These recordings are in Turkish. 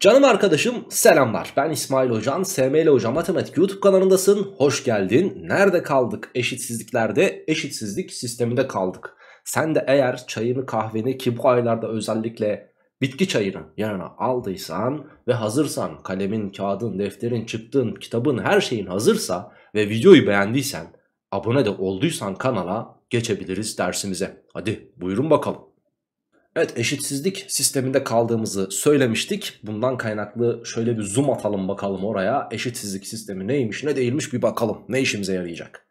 Canım arkadaşım selamlar ben İsmail Hocan SML Hoca Matematik YouTube kanalındasın hoş geldin nerede kaldık eşitsizliklerde eşitsizlik sisteminde kaldık sen de eğer çayını kahveni ki bu aylarda özellikle bitki çayını yanına aldıysan ve hazırsan kalemin kağıdın defterin çıktığın kitabın her şeyin hazırsa ve videoyu beğendiysen abone de olduysan kanala geçebiliriz dersimize hadi buyurun bakalım. Evet eşitsizlik sisteminde kaldığımızı söylemiştik. Bundan kaynaklı şöyle bir zoom atalım bakalım oraya. Eşitsizlik sistemi neymiş ne değilmiş bir bakalım. Ne işimize yarayacak?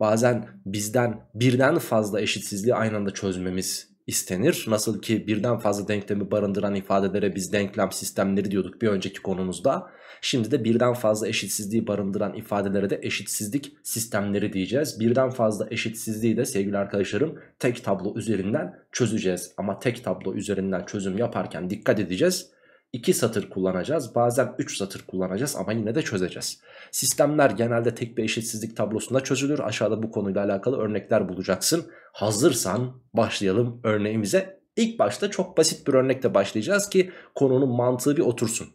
Bazen bizden birden fazla eşitsizliği aynı anda çözmemiz istenir. Nasıl ki birden fazla denklemi barındıran ifadelere biz denklem sistemleri diyorduk bir önceki konumuzda. Şimdi de birden fazla eşitsizliği barındıran ifadelere de eşitsizlik sistemleri diyeceğiz. Birden fazla eşitsizliği de sevgili arkadaşlarım tek tablo üzerinden çözeceğiz. Ama tek tablo üzerinden çözüm yaparken dikkat edeceğiz. 2 satır kullanacağız. Bazen 3 satır kullanacağız ama yine de çözeceğiz. Sistemler genelde tek bir eşitsizlik tablosunda çözülür. Aşağıda bu konuyla alakalı örnekler bulacaksın. Hazırsan başlayalım örneğimize. İlk başta çok basit bir örnekle başlayacağız ki konunun mantığı bir otursun.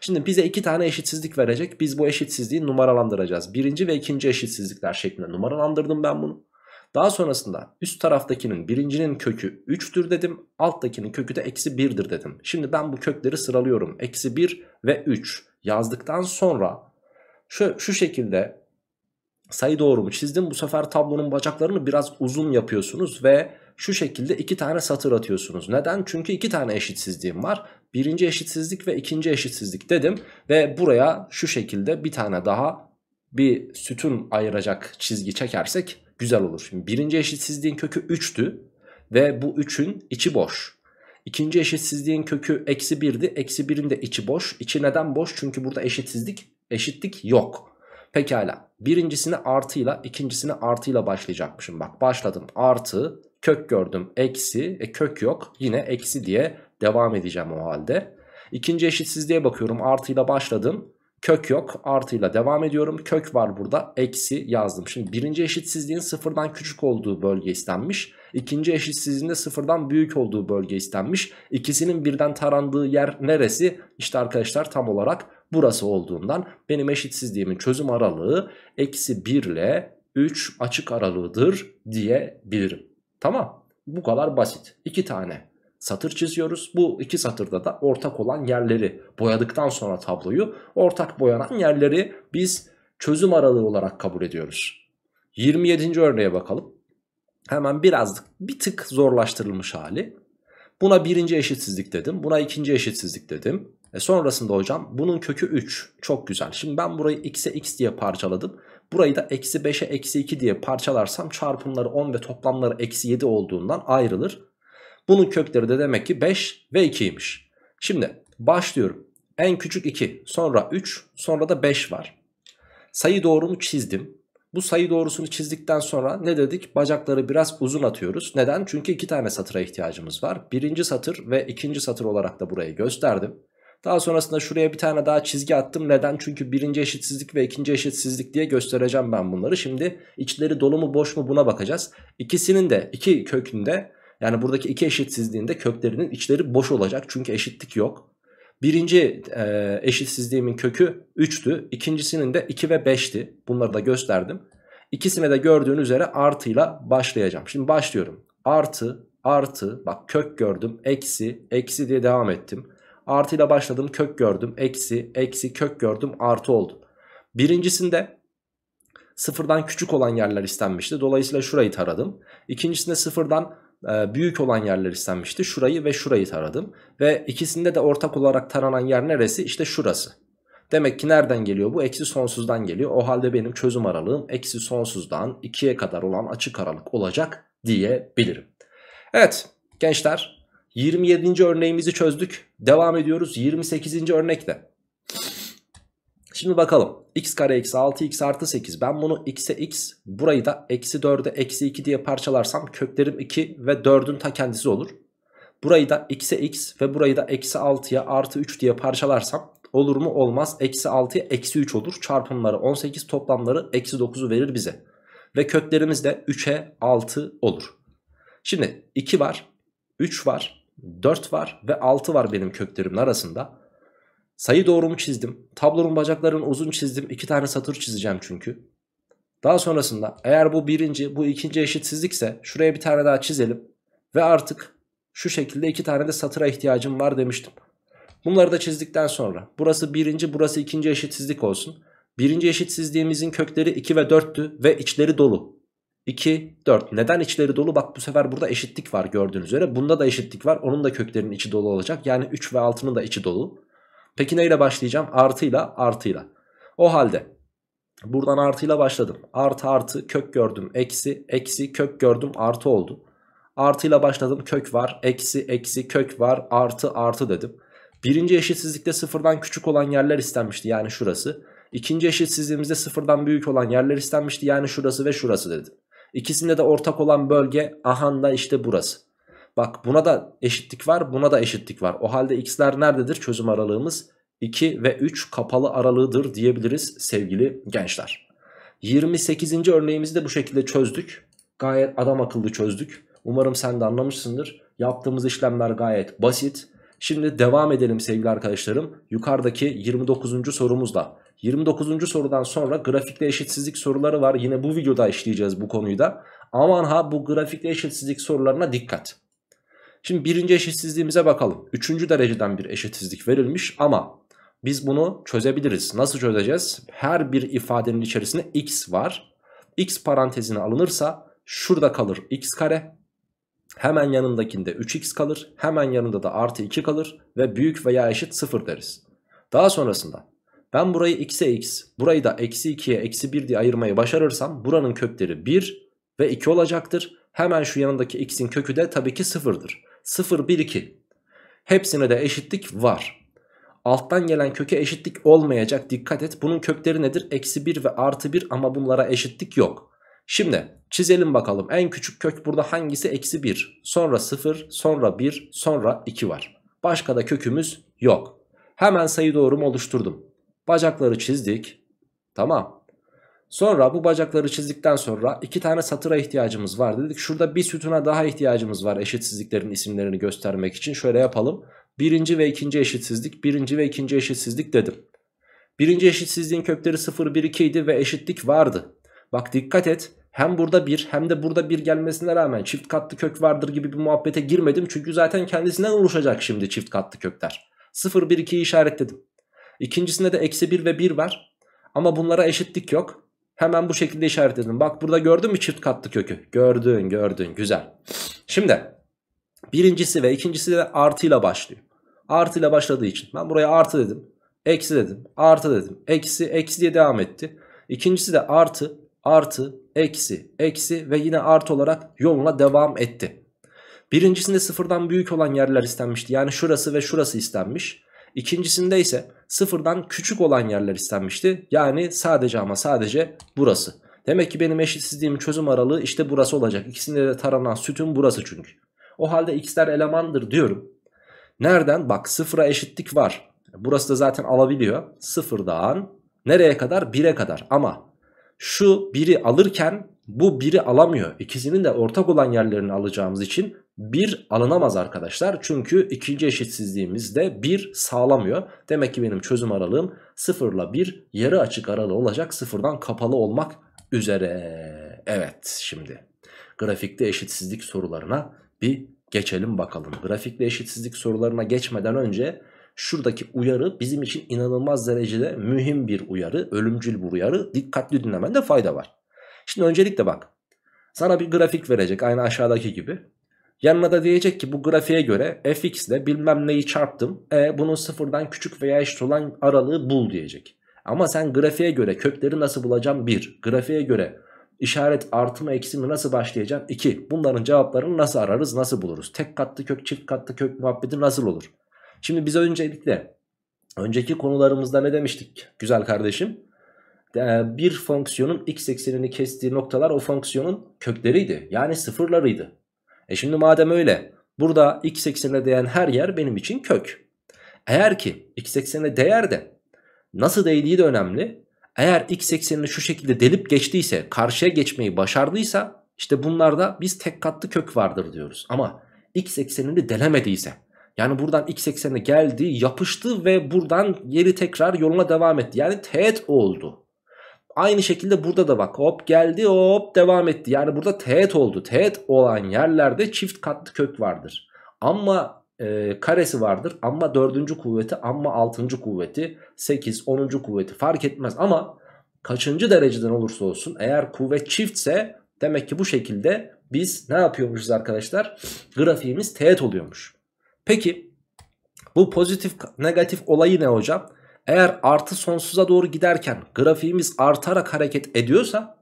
Şimdi bize iki tane eşitsizlik verecek. Biz bu eşitsizliği numaralandıracağız. Birinci ve ikinci eşitsizlikler şeklinde numaralandırdım ben bunu. Daha sonrasında üst taraftakinin birincinin kökü 3'tür dedim. Alttakinin kökü de eksi 1'dir dedim. Şimdi ben bu kökleri sıralıyorum. Eksi 1 ve 3 yazdıktan sonra şu, şu şekilde sayı doğru mu çizdim. Bu sefer tablonun bacaklarını biraz uzun yapıyorsunuz ve şu şekilde iki tane satır atıyorsunuz. Neden? Çünkü iki tane eşitsizliğim var. Birinci eşitsizlik ve ikinci eşitsizlik dedim. Ve buraya şu şekilde bir tane daha bir sütun ayıracak çizgi çekersek Güzel olur. Şimdi birinci eşitsizliğin kökü 3'tü ve bu 3'ün içi boş. İkinci eşitsizliğin kökü eksi 1'di. Eksi 1'in de içi boş. İçi neden boş? Çünkü burada eşitsizlik, eşitlik yok. Pekala. Birincisini artıyla, ikincisini artıyla başlayacakmışım. Bak başladım. Artı, kök gördüm. Eksi, e, kök yok. Yine eksi diye devam edeceğim o halde. İkinci eşitsizliğe bakıyorum. Artıyla başladım. Kök yok artıyla devam ediyorum. Kök var burada eksi yazdım. Şimdi birinci eşitsizliğin sıfırdan küçük olduğu bölge istenmiş. İkinci eşitsizliğinde sıfırdan büyük olduğu bölge istenmiş. İkisinin birden tarandığı yer neresi? İşte arkadaşlar tam olarak burası olduğundan benim eşitsizliğimin çözüm aralığı eksi 1 ile 3 açık aralığıdır diyebilirim. Tamam bu kadar basit. İki tane satır çiziyoruz. Bu iki satırda da ortak olan yerleri boyadıktan sonra tabloyu ortak boyanan yerleri biz çözüm aralığı olarak kabul ediyoruz. 27. örneğe bakalım. Hemen birazcık bir tık zorlaştırılmış hali. Buna birinci eşitsizlik dedim. Buna ikinci eşitsizlik dedim. E sonrasında hocam bunun kökü 3. Çok güzel. Şimdi ben burayı x'e x diye parçaladım. Burayı da eksi 5'e eksi 2 diye parçalarsam çarpımları 10 ve toplamları eksi 7 olduğundan ayrılır. Bunun kökleri de demek ki 5 ve 2'ymiş. Şimdi başlıyorum. En küçük 2 sonra 3 sonra da 5 var. Sayı doğrunu çizdim. Bu sayı doğrusunu çizdikten sonra ne dedik? Bacakları biraz uzun atıyoruz. Neden? Çünkü iki tane satıra ihtiyacımız var. Birinci satır ve ikinci satır olarak da burayı gösterdim. Daha sonrasında şuraya bir tane daha çizgi attım. Neden? Çünkü birinci eşitsizlik ve ikinci eşitsizlik diye göstereceğim ben bunları. Şimdi içleri dolu mu boş mu buna bakacağız. İkisinin de iki kökünde yani buradaki iki eşitsizliğinde köklerinin içleri boş olacak. Çünkü eşitlik yok. Birinci e, eşitsizliğimin kökü 3'tü. İkincisinin de 2 ve 5'ti. Bunları da gösterdim. İkisine de gördüğün üzere artıyla başlayacağım. Şimdi başlıyorum. Artı, artı, bak kök gördüm, eksi, eksi diye devam ettim. Artıyla başladım, kök gördüm, eksi, eksi, kök gördüm, artı oldu. Birincisinde sıfırdan küçük olan yerler istenmişti. Dolayısıyla şurayı taradım. İkincisinde sıfırdan ee, büyük olan yerler istenmişti. Şurayı ve şurayı taradım. Ve ikisinde de ortak olarak taranan yer neresi? İşte şurası. Demek ki nereden geliyor bu? Eksi sonsuzdan geliyor. O halde benim çözüm aralığım eksi sonsuzdan 2'ye kadar olan açık aralık olacak diyebilirim. Evet gençler 27. örneğimizi çözdük. Devam ediyoruz 28. örnekte. Şimdi bakalım. x kare eksi 6 x artı 8. Ben bunu x'e x burayı da eksi 4'e eksi 2 diye parçalarsam köklerim 2 ve 4'ün ta kendisi olur. Burayı da x'e x ve burayı da eksi 6'ya artı 3 diye parçalarsam olur mu olmaz. Eksi 6'ya eksi 3 olur. Çarpımları 18 toplamları eksi 9'u verir bize. Ve köklerimiz de 3'e 6 olur. Şimdi 2 var, 3 var, 4 var ve 6 var benim köklerimin arasında. Sayı doğru mu çizdim? Tablonun bacaklarını uzun çizdim. İki tane satır çizeceğim çünkü. Daha sonrasında eğer bu birinci bu ikinci eşitsizlikse şuraya bir tane daha çizelim. Ve artık şu şekilde iki tane de satıra ihtiyacım var demiştim. Bunları da çizdikten sonra burası birinci burası ikinci eşitsizlik olsun. Birinci eşitsizliğimizin kökleri 2 ve 4'tü ve içleri dolu. 2, 4. Neden içleri dolu? Bak bu sefer burada eşitlik var gördüğünüz üzere. Bunda da eşitlik var. Onun da köklerinin içi dolu olacak. Yani 3 ve 6'nın da içi dolu. Peki neyle başlayacağım? Artıyla artıyla. O halde buradan artıyla başladım. Artı artı kök gördüm eksi eksi kök gördüm artı oldu. Artıyla başladım kök var eksi eksi kök var artı artı dedim. Birinci eşitsizlikte sıfırdan küçük olan yerler istenmişti yani şurası. İkinci eşitsizliğimizde sıfırdan büyük olan yerler istenmişti yani şurası ve şurası dedim. İkisinde de ortak olan bölge ahanda işte burası. Bak buna da eşitlik var buna da eşitlik var. O halde x'ler nerededir çözüm aralığımız? 2 ve 3 kapalı aralığıdır diyebiliriz sevgili gençler. 28. örneğimizi de bu şekilde çözdük. Gayet adam akıllı çözdük. Umarım sen de anlamışsındır. Yaptığımız işlemler gayet basit. Şimdi devam edelim sevgili arkadaşlarım. Yukarıdaki 29. sorumuzla. 29. sorudan sonra grafikte eşitsizlik soruları var. Yine bu videoda işleyeceğiz bu konuyu da. Aman ha bu grafikte eşitsizlik sorularına dikkat. Şimdi birinci eşitsizliğimize bakalım. Üçüncü dereceden bir eşitsizlik verilmiş ama biz bunu çözebiliriz. Nasıl çözeceğiz? Her bir ifadenin içerisinde x var. x parantezine alınırsa şurada kalır x kare. Hemen yanındakinde 3x kalır. Hemen yanında da artı 2 kalır. Ve büyük veya eşit 0 deriz. Daha sonrasında ben burayı x'e x, burayı da eksi 2'ye eksi 1 diye ayırmayı başarırsam buranın kökleri 1 ve 2 olacaktır. Hemen şu yanındaki x'in kökü de tabii ki 0'dır. 0, 1, 2. Hepsine de eşitlik var. Alttan gelen köke eşitlik olmayacak dikkat et. Bunun kökleri nedir? Eksi 1 ve artı 1 ama bunlara eşitlik yok. Şimdi çizelim bakalım en küçük kök burada hangisi? Eksi 1 sonra 0 sonra 1 sonra 2 var. Başka da kökümüz yok. Hemen sayı doğrumu oluşturdum. Bacakları çizdik. Tamam. Sonra bu bacakları çizdikten sonra iki tane satıra ihtiyacımız var dedik. Şurada bir sütuna daha ihtiyacımız var eşitsizliklerin isimlerini göstermek için. Şöyle yapalım. Birinci ve ikinci eşitsizlik, birinci ve ikinci eşitsizlik dedim. Birinci eşitsizliğin kökleri 0, 1, 2 idi ve eşitlik vardı. Bak dikkat et hem burada 1 hem de burada 1 gelmesine rağmen çift katlı kök vardır gibi bir muhabbete girmedim. Çünkü zaten kendisinden oluşacak şimdi çift katlı kökler. 0, 1, 2'yi işaretledim. İkincisinde de eksi 1 ve 1 var. Ama bunlara eşitlik yok. Hemen bu şekilde işaretledim. Bak burada gördün mü çift katlı kökü? Gördün gördün güzel. Şimdi birincisi ve ikincisi de artıyla başlıyor. Artıyla başladığı için ben buraya artı dedim. Eksi dedim. Artı dedim. Eksi eksi diye devam etti. İkincisi de artı artı eksi eksi ve yine artı olarak yoluna devam etti. Birincisinde sıfırdan büyük olan yerler istenmişti. Yani şurası ve şurası istenmiş. İkincisinde ise sıfırdan küçük olan yerler istenmişti. Yani sadece ama sadece burası. Demek ki benim eşitsizliğimin çözüm aralığı işte burası olacak. İkisinde de taranan sütun burası çünkü. O halde x'ler elemandır diyorum. Nereden? Bak sıfıra eşitlik var. Burası da zaten alabiliyor. Sıfırdan nereye kadar? 1'e kadar. Ama şu 1'i alırken bu 1'i alamıyor. İkisinin de ortak olan yerlerini alacağımız için 1 alınamaz arkadaşlar. Çünkü ikinci eşitsizliğimizde 1 sağlamıyor. Demek ki benim çözüm aralığım 0 ile 1 yarı açık aralığı olacak. Sıfırdan kapalı olmak üzere. Evet şimdi grafikte eşitsizlik sorularına bir geçelim bakalım. Grafikte eşitsizlik sorularına geçmeden önce şuradaki uyarı bizim için inanılmaz derecede mühim bir uyarı. Ölümcül bir uyarı. Dikkatli dinlemende fayda var. Şimdi öncelikle bak. Sana bir grafik verecek aynı aşağıdaki gibi. Yanına da diyecek ki bu grafiğe göre fx ile bilmem neyi çarptım. E, bunun sıfırdan küçük veya eşit olan aralığı bul diyecek. Ama sen grafiğe göre kökleri nasıl bulacağım? 1. Grafiğe göre işaret artı mı eksi mi nasıl başlayacağım? 2. Bunların cevaplarını nasıl ararız? Nasıl buluruz? Tek katlı kök çift katlı kök muhabbeti nasıl olur? Şimdi biz öncelikle önceki konularımızda ne demiştik güzel kardeşim? bir fonksiyonun x eksenini kestiği noktalar o fonksiyonun kökleriydi. Yani sıfırlarıydı. E şimdi madem öyle burada x eksenine değen her yer benim için kök. Eğer ki x eksenine değer de nasıl değdiği de önemli. Eğer x eksenini şu şekilde delip geçtiyse karşıya geçmeyi başardıysa işte bunlarda biz tek katlı kök vardır diyoruz. Ama x eksenini delemediyse yani buradan x eksenine geldi yapıştı ve buradan yeri tekrar yoluna devam etti. Yani teğet oldu. Aynı şekilde burada da bak hop geldi hop devam etti. Yani burada teğet oldu. Teğet olan yerlerde çift katlı kök vardır. Ama e, karesi vardır. Ama dördüncü kuvveti ama altıncı kuvveti sekiz, onuncu kuvveti fark etmez. Ama kaçıncı dereceden olursa olsun eğer kuvvet çiftse demek ki bu şekilde biz ne yapıyormuşuz arkadaşlar? Grafiğimiz teğet oluyormuş. Peki bu pozitif negatif olayı ne hocam? Eğer artı sonsuza doğru giderken grafiğimiz artarak hareket ediyorsa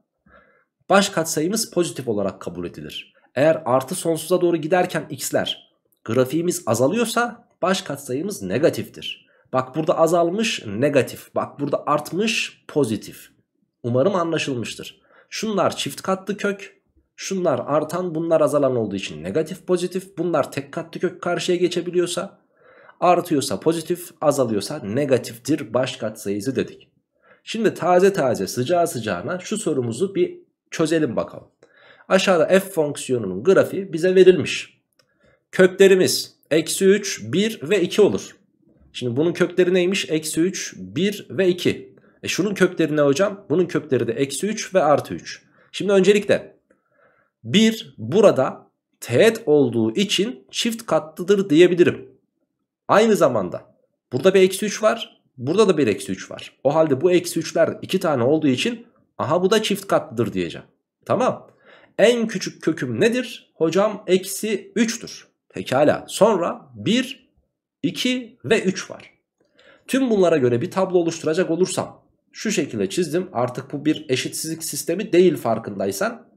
baş katsayımız pozitif olarak kabul edilir. Eğer artı sonsuza doğru giderken x'ler grafiğimiz azalıyorsa baş katsayımız negatiftir. Bak burada azalmış negatif. Bak burada artmış pozitif. Umarım anlaşılmıştır. Şunlar çift katlı kök. Şunlar artan bunlar azalan olduğu için negatif pozitif. Bunlar tek katlı kök karşıya geçebiliyorsa Artıyorsa pozitif azalıyorsa negatiftir baş katsayısı dedik. Şimdi taze taze sıcağı sıcağına şu sorumuzu bir çözelim bakalım. Aşağıda f fonksiyonunun grafiği bize verilmiş. Köklerimiz eksi 3, 1 ve 2 olur. Şimdi bunun kökleri neymiş? Eksi 3, 1 ve 2. E şunun kökleri ne hocam? Bunun kökleri de eksi 3 ve artı 3. Şimdi öncelikle 1 burada teğet olduğu için çift katlıdır diyebilirim. Aynı zamanda burada bir eksi 3 var. Burada da bir eksi 3 var. O halde bu eksi 3'ler 2 tane olduğu için aha bu da çift katlıdır diyeceğim. Tamam. En küçük köküm nedir? Hocam eksi 3'tür. Pekala. Sonra 1, 2 ve 3 var. Tüm bunlara göre bir tablo oluşturacak olursam şu şekilde çizdim. Artık bu bir eşitsizlik sistemi değil farkındaysan.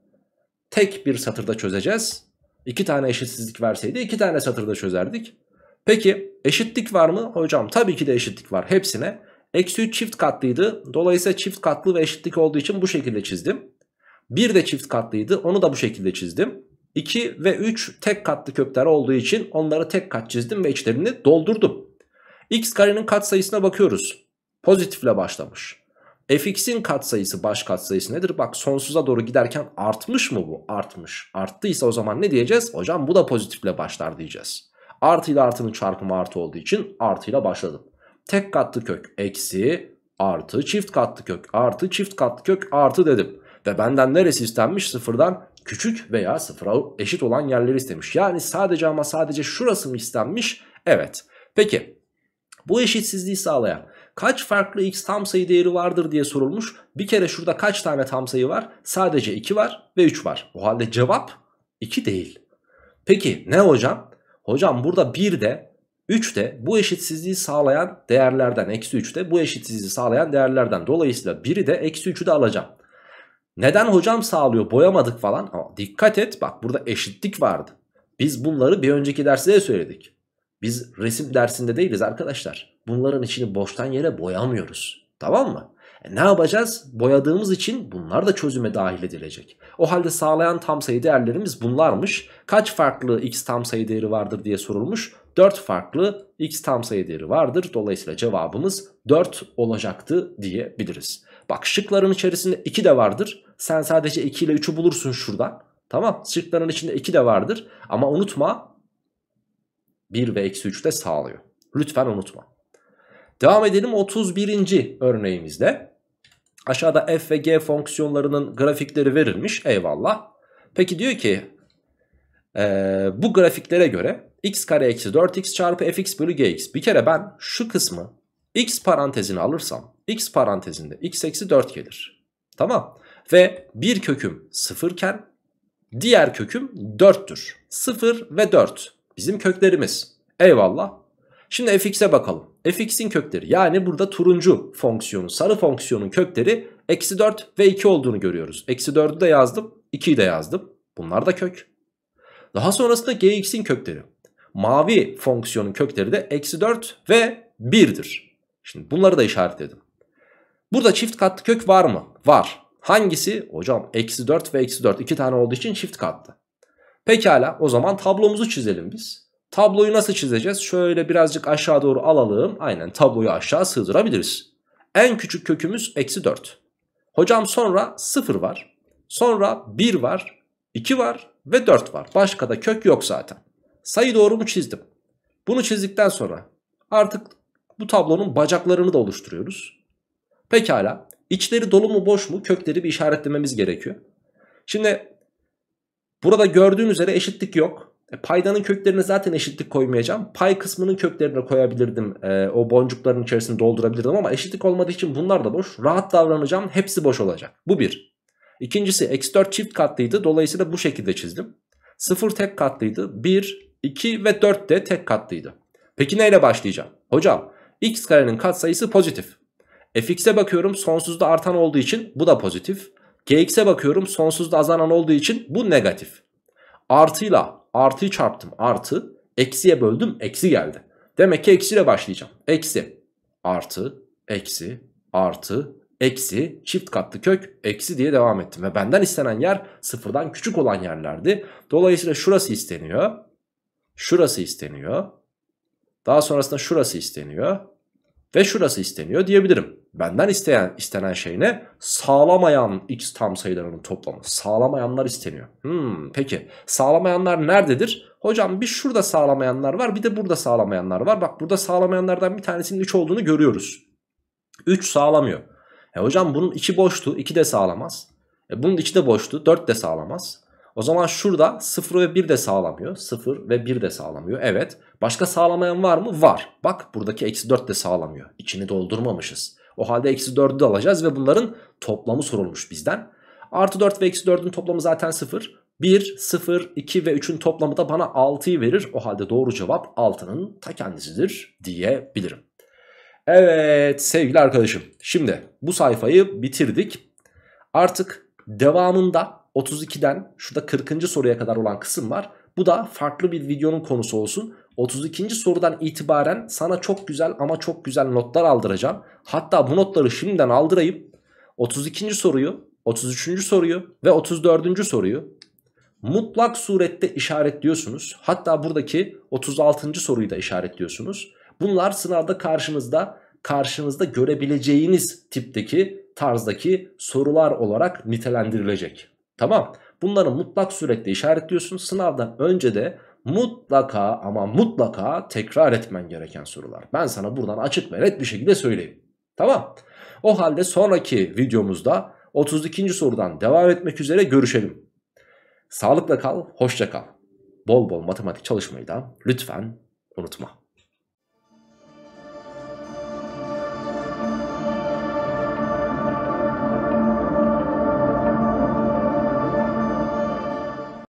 Tek bir satırda çözeceğiz. İki tane eşitsizlik verseydi iki tane satırda çözerdik. Peki eşitlik var mı? Hocam tabii ki de eşitlik var hepsine. Eksi 3 çift katlıydı. Dolayısıyla çift katlı ve eşitlik olduğu için bu şekilde çizdim. 1 de çift katlıydı. Onu da bu şekilde çizdim. 2 ve 3 tek katlı kökler olduğu için onları tek kat çizdim ve içlerini doldurdum. X karenin kat sayısına bakıyoruz. Pozitifle başlamış. fx'in sayısı baş kat sayısı nedir? Bak sonsuza doğru giderken artmış mı bu? Artmış. Arttıysa o zaman ne diyeceğiz? Hocam bu da pozitifle başlar diyeceğiz. Artı ile artının çarpımı artı olduğu için artıyla başladım. Tek katlı kök eksi artı çift katlı kök artı çift katlı kök artı dedim. Ve benden neresi istenmiş sıfırdan küçük veya sıfıra eşit olan yerleri istemiş. Yani sadece ama sadece şurası mı istenmiş? Evet. Peki bu eşitsizliği sağlayan kaç farklı x tam sayı değeri vardır diye sorulmuş. Bir kere şurada kaç tane tam sayı var? Sadece 2 var ve 3 var. O halde cevap 2 değil. Peki ne hocam? Hocam burada 1 de 3 de bu eşitsizliği sağlayan değerlerden. Eksi 3 de bu eşitsizliği sağlayan değerlerden. Dolayısıyla 1'i de eksi 3'ü de alacağım. Neden hocam sağlıyor boyamadık falan. Ama dikkat et bak burada eşitlik vardı. Biz bunları bir önceki derste de söyledik. Biz resim dersinde değiliz arkadaşlar. Bunların içini boştan yere boyamıyoruz. Tamam mı? E ne yapacağız? Boyadığımız için bunlar da çözüme dahil edilecek. O halde sağlayan tam sayı değerlerimiz bunlarmış. Kaç farklı x tam sayı değeri vardır diye sorulmuş. 4 farklı x tam sayı değeri vardır. Dolayısıyla cevabımız 4 olacaktı diyebiliriz. Bak şıkların içerisinde 2 de vardır. Sen sadece 2 ile 3'ü bulursun şuradan. Tamam şıkların içinde 2 de vardır. Ama unutma 1 ve eksi 3 de sağlıyor. Lütfen unutma. Devam edelim 31. örneğimizde. Aşağıda f ve g fonksiyonlarının grafikleri verilmiş. Eyvallah. Peki diyor ki e, bu grafiklere göre x kare eksi 4x çarpı fx bölü gx. Bir kere ben şu kısmı x parantezini alırsam x parantezinde x eksi 4 gelir. Tamam. Ve bir köküm sıfırken diğer köküm 4'tür. 0 ve 4 bizim köklerimiz. Eyvallah. Şimdi fx'e bakalım fx'in kökleri yani burada turuncu fonksiyonun sarı fonksiyonun kökleri eksi 4 ve 2 olduğunu görüyoruz. Eksi 4'ü de yazdım 2'yi de yazdım bunlar da kök. Daha sonrasında gx'in kökleri mavi fonksiyonun kökleri de eksi 4 ve 1'dir. Şimdi bunları da işaretledim. Burada çift katlı kök var mı? Var. Hangisi? Hocam eksi 4 ve eksi 4 iki tane olduğu için çift katlı. Pekala o zaman tablomuzu çizelim biz. Tabloyu nasıl çizeceğiz? Şöyle birazcık aşağı doğru alalım. Aynen tabloyu aşağı sığdırabiliriz. En küçük kökümüz eksi 4. Hocam sonra 0 var. Sonra 1 var. 2 var ve 4 var. Başka da kök yok zaten. Sayı doğru mu çizdim? Bunu çizdikten sonra artık bu tablonun bacaklarını da oluşturuyoruz. Pekala. İçleri dolu mu boş mu kökleri bir işaretlememiz gerekiyor. Şimdi burada gördüğün üzere eşitlik yok. E, paydanın köklerine zaten eşitlik koymayacağım. Pay kısmının köklerine koyabilirdim. E, o boncukların içerisini doldurabilirdim ama eşitlik olmadığı için bunlar da boş. Rahat davranacağım. Hepsi boş olacak. Bu bir. İkincisi eksi 4 çift katlıydı. Dolayısıyla bu şekilde çizdim. 0 tek katlıydı. 1, 2 ve 4 de tek katlıydı. Peki neyle başlayacağım? Hocam x karenin katsayısı pozitif. fx'e bakıyorum sonsuzda artan olduğu için bu da pozitif. gx'e bakıyorum sonsuzda azalan olduğu için bu negatif. Artıyla artıyı çarptım artı. Eksiye böldüm eksi geldi. Demek ki eksiyle başlayacağım. Eksi artı eksi artı eksi çift katlı kök eksi diye devam ettim. Ve benden istenen yer sıfırdan küçük olan yerlerdi. Dolayısıyla şurası isteniyor. Şurası isteniyor. Daha sonrasında şurası isteniyor. Ve şurası isteniyor diyebilirim. Benden isteyen, istenen şey ne? Sağlamayan x tam sayılarının toplamı. Sağlamayanlar isteniyor. Hmm, peki sağlamayanlar nerededir? Hocam bir şurada sağlamayanlar var bir de burada sağlamayanlar var. Bak burada sağlamayanlardan bir tanesinin 3 olduğunu görüyoruz. 3 sağlamıyor. E hocam bunun 2 boştu 2 de sağlamaz. E bunun 2 de boştu 4 de sağlamaz. O zaman şurada 0 ve 1 de sağlamıyor. 0 ve 1 de sağlamıyor. Evet. Başka sağlamayan var mı? Var. Bak buradaki eksi 4 de sağlamıyor. İçini doldurmamışız. O halde eksi 4'ü de alacağız ve bunların toplamı sorulmuş bizden. Artı 4 ve eksi 4'ün toplamı zaten 0. 1, 0, 2 ve 3'ün toplamı da bana 6'yı verir. O halde doğru cevap 6'nın ta kendisidir diyebilirim. Evet sevgili arkadaşım. Şimdi bu sayfayı bitirdik. Artık devamında 32'den şurada 40. soruya kadar olan kısım var. Bu da farklı bir videonun konusu olsun. 32. sorudan itibaren sana çok güzel ama çok güzel notlar aldıracağım. Hatta bu notları şimdiden aldırayım. 32. soruyu, 33. soruyu ve 34. soruyu mutlak surette işaretliyorsunuz. Hatta buradaki 36. soruyu da işaretliyorsunuz. Bunlar sınavda karşınızda karşınızda görebileceğiniz tipteki tarzdaki sorular olarak nitelendirilecek. Tamam bunları mutlak sürekli işaretliyorsun. Sınavdan önce de mutlaka ama mutlaka tekrar etmen gereken sorular. Ben sana buradan açık ve net bir şekilde söyleyeyim. Tamam. O halde sonraki videomuzda 32. sorudan devam etmek üzere görüşelim. Sağlıkla kal, hoşça kal. Bol bol matematik çalışmayı da lütfen unutma.